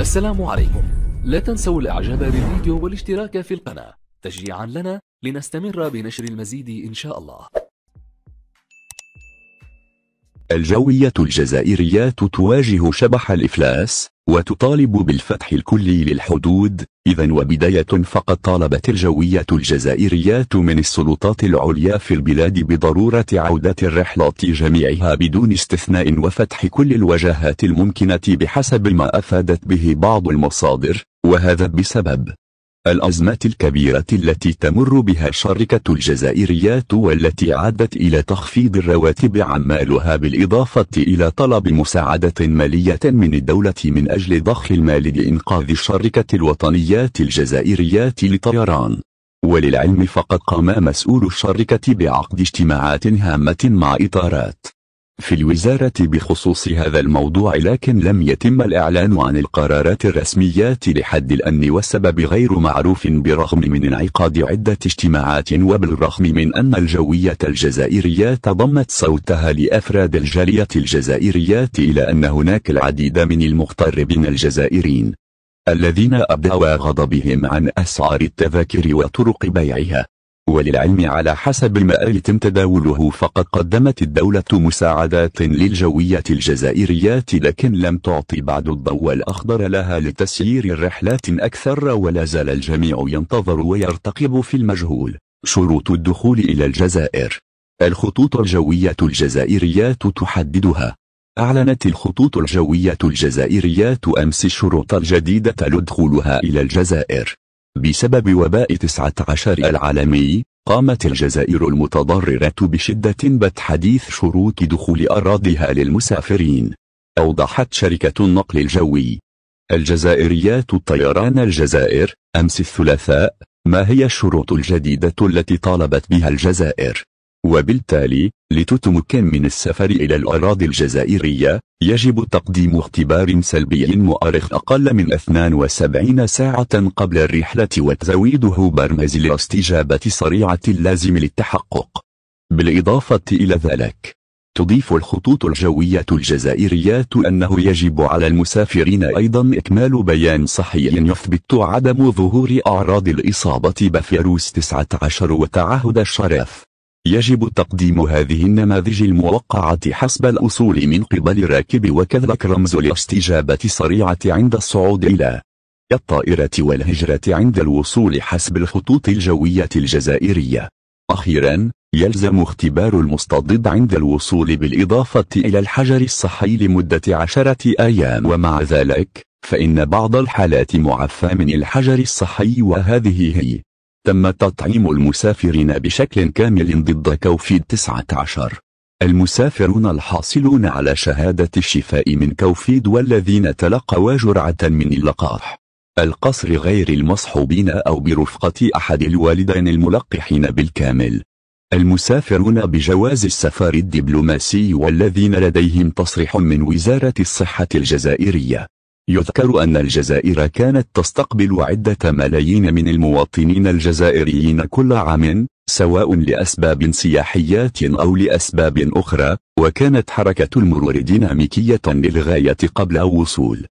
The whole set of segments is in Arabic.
السلام عليكم لا تنسوا الاعجاب بالفيديو والاشتراك في القناة تشجيعا لنا لنستمر بنشر المزيد إن شاء الله الجوية الجزائرية تواجه شبح الإفلاس وتطالب بالفتح الكلي للحدود إذا وبداية فقد طالبت الجوية الجزائريات من السلطات العليا في البلاد بضرورة عودة الرحلات جميعها بدون استثناء وفتح كل الوجهات الممكنة بحسب ما أفادت به بعض المصادر وهذا بسبب الأزمات الكبيرة التي تمر بها الشركة الجزائريات والتي عادت إلى تخفيض الرواتب عمالها بالإضافة إلى طلب مساعدة مالية من الدولة من أجل ضخ المال لإنقاذ الشركة الوطنيات الجزائريات لطيران وللعلم فقد قام مسؤول الشركة بعقد اجتماعات هامة مع إطارات في الوزارة بخصوص هذا الموضوع لكن لم يتم الإعلان عن القرارات الرسميات لحد الآن والسبب غير معروف برغم من انعقاد عدة اجتماعات وبالرغم من أن الجوية الجزائرية ضمت صوتها لأفراد الجالية الجزائرية إلى أن هناك العديد من المغتربين الجزائريين الذين أبدوا غضبهم عن أسعار التذاكر وطرق بيعها وللعلم على حسب ما يتم تداوله فقد قدمت الدولة مساعدات للجوية الجزائريات لكن لم تعطي بعد الضوء الأخضر لها لتسيير رحلات أكثر ولا زال الجميع ينتظر ويرتقب في المجهول شروط الدخول إلى الجزائر الخطوط الجوية الجزائريات تحددها أعلنت الخطوط الجوية الجزائريات أمس الشروط الجديدة لدخولها إلى الجزائر بسبب وباء 19 العالمي قامت الجزائر المتضررة بشدة بتحديث حديث شروط دخول أراضيها للمسافرين أوضحت شركة النقل الجوي الجزائريات الطيران الجزائر أمس الثلاثاء ما هي الشروط الجديدة التي طالبت بها الجزائر وبالتالي لتتمكن من السفر إلى الأراضي الجزائرية يجب تقديم اختبار سلبي مؤرخ أقل من 72 ساعة قبل الرحلة وتزويده برمز الاستجابة سريعة اللازم للتحقق بالإضافة إلى ذلك تضيف الخطوط الجوية الجزائرية أنه يجب على المسافرين أيضا إكمال بيان صحي يثبت عدم ظهور أعراض الإصابة بفيروس 19 وتعهد الشرف يجب تقديم هذه النماذج الموقعة حسب الأصول من قبل الراكب وكذلك رمز الاستجابة السريعة عند الصعود إلى الطائرة والهجرة عند الوصول حسب الخطوط الجوية الجزائرية. أخيرا، يلزم اختبار المستضد عند الوصول بالإضافة إلى الحجر الصحي لمدة عشرة أيام ومع ذلك، فإن بعض الحالات معفى من الحجر الصحي وهذه هي تم تطعيم المسافرين بشكل كامل ضد كوفيد-19 المسافرون الحاصلون على شهادة الشفاء من كوفيد والذين تلقوا جرعة من اللقاح القصر غير المصحوبين أو برفقة أحد الوالدين الملقحين بالكامل المسافرون بجواز السفر الدبلوماسي والذين لديهم تصريح من وزارة الصحة الجزائرية يذكر أن الجزائر كانت تستقبل عدة ملايين من المواطنين الجزائريين كل عام سواء لأسباب سياحية أو لأسباب أخرى وكانت حركة المرور ديناميكية للغاية قبل وصول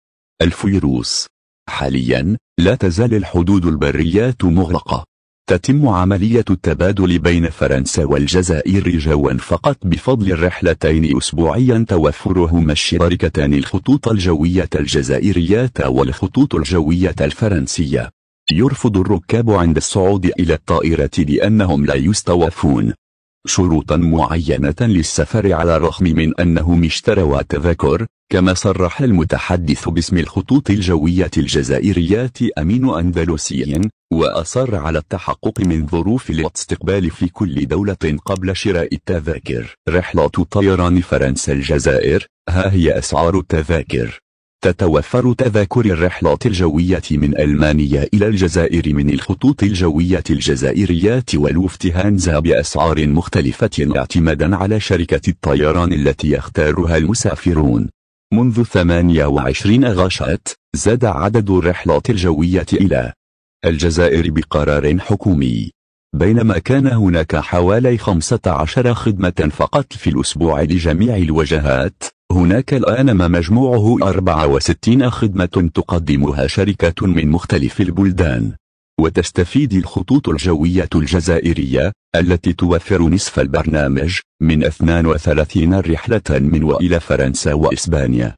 الفيروس حاليا لا تزال الحدود البريات مغلقة تتم عملية التبادل بين فرنسا والجزائر جوا فقط بفضل الرحلتين أسبوعيا توفرهما الشركتان الخطوط الجوية الجزائرية والخطوط الجوية الفرنسية يرفض الركاب عند الصعود إلى الطائرة لأنهم لا يستوفون شروطا معينة للسفر على الرغم من أنهم اشتروا تذكر كما صرح المتحدث باسم الخطوط الجوية الجزائرية أمين أندلسي وأصر على التحقق من ظروف الاستقبال في كل دولة قبل شراء التذاكر رحلة طيران فرنسا الجزائر ها هي أسعار التذاكر تتوفر تذاكر الرحلات الجوية من ألمانيا إلى الجزائر من الخطوط الجوية الجزائرية والوفتهانزا بأسعار مختلفة اعتمادا على شركة الطيران التي يختارها المسافرون منذ 28 غاشات زاد عدد الرحلات الجوية إلى الجزائر بقرار حكومي بينما كان هناك حوالي 15 خدمة فقط في الأسبوع لجميع الوجهات هناك الآن ما مجموعه 64 خدمة تقدمها شركة من مختلف البلدان وتستفيد الخطوط الجوية الجزائرية التي توفر نصف البرنامج من 32 رحلة من وإلى فرنسا وإسبانيا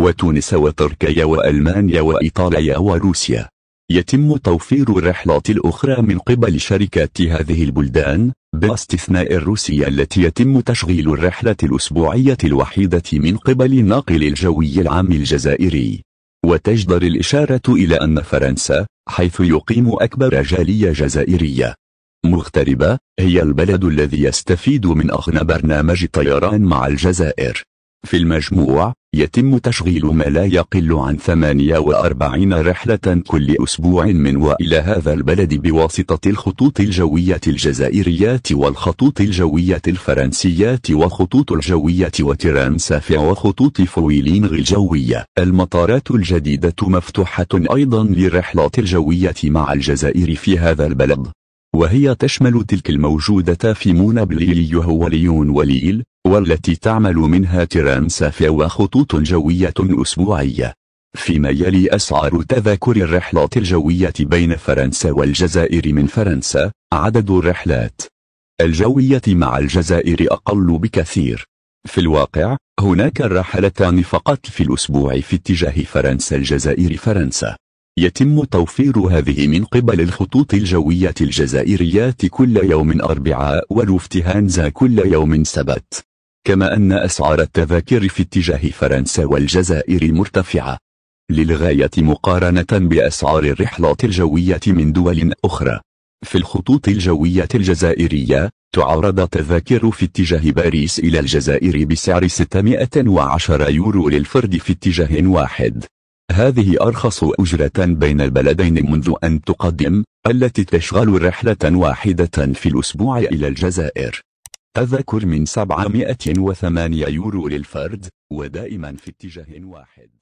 وتونس وتركيا وألمانيا وإيطاليا وروسيا يتم توفير الرحلات الأخرى من قبل شركات هذه البلدان باستثناء الروسية التي يتم تشغيل الرحلة الأسبوعية الوحيدة من قبل الناقل الجوي العام الجزائري وتجدر الإشارة إلى أن فرنسا حيث يقيم أكبر جالية جزائرية مغتربة هي البلد الذي يستفيد من أغنى برنامج طيران مع الجزائر في المجموع يتم تشغيل ما لا يقل عن 48 رحلة كل أسبوع من وإلى هذا البلد بواسطة الخطوط الجوية الجزائريات والخطوط الجوية الفرنسيات وخطوط الجوية وترانسافع وخطوط فويلينغ الجوية المطارات الجديدة مفتوحة أيضا للرحلات الجوية مع الجزائر في هذا البلد وهي تشمل تلك الموجودة في مونابليل وليون وليل والتي تعمل منها ترانسافيا وخطوط جوية أسبوعية فيما يلي أسعار تذاكر الرحلات الجوية بين فرنسا والجزائر من فرنسا عدد الرحلات الجوية مع الجزائر أقل بكثير في الواقع هناك الرحلتان فقط في الأسبوع في اتجاه فرنسا الجزائر فرنسا يتم توفير هذه من قبل الخطوط الجوية الجزائريات كل يوم أربعاء ولوفتهانزا كل يوم سبت كما أن أسعار التذاكر في اتجاه فرنسا والجزائر مرتفعة للغاية مقارنة بأسعار الرحلات الجوية من دول أخرى في الخطوط الجوية الجزائرية تعرض تذاكر في اتجاه باريس إلى الجزائر بسعر 610 يورو للفرد في اتجاه واحد هذه أرخص أجرة بين البلدين منذ أن تقدم التي تشغل رحلة واحدة في الأسبوع إلى الجزائر تذكر من 708 يورو للفرد ودائما في اتجاه واحد